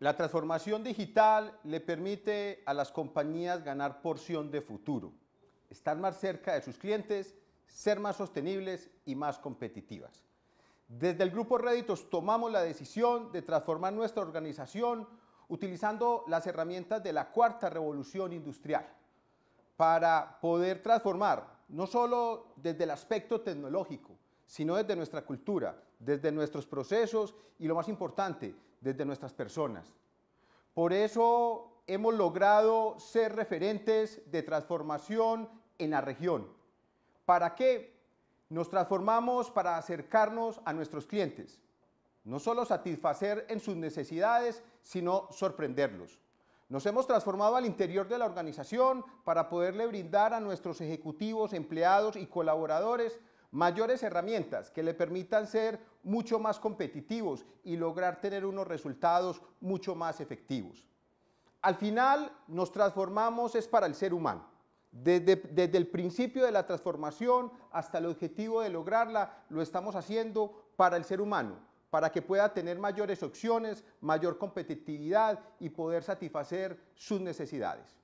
La transformación digital le permite a las compañías ganar porción de futuro, estar más cerca de sus clientes, ser más sostenibles y más competitivas. Desde el Grupo Réditos tomamos la decisión de transformar nuestra organización utilizando las herramientas de la cuarta revolución industrial para poder transformar no solo desde el aspecto tecnológico, sino desde nuestra cultura, desde nuestros procesos y lo más importante, desde nuestras personas. Por eso hemos logrado ser referentes de transformación en la región. ¿Para qué? Nos transformamos para acercarnos a nuestros clientes, no solo satisfacer en sus necesidades, sino sorprenderlos. Nos hemos transformado al interior de la organización para poderle brindar a nuestros ejecutivos, empleados y colaboradores mayores herramientas que le permitan ser mucho más competitivos y lograr tener unos resultados mucho más efectivos. Al final nos transformamos es para el ser humano. Desde, el principio de la transformación hasta el objetivo de lograrla, lo estamos haciendo para el ser humano, para que pueda tener mayores opciones, mayor competitividad y poder satisfacer sus necesidades.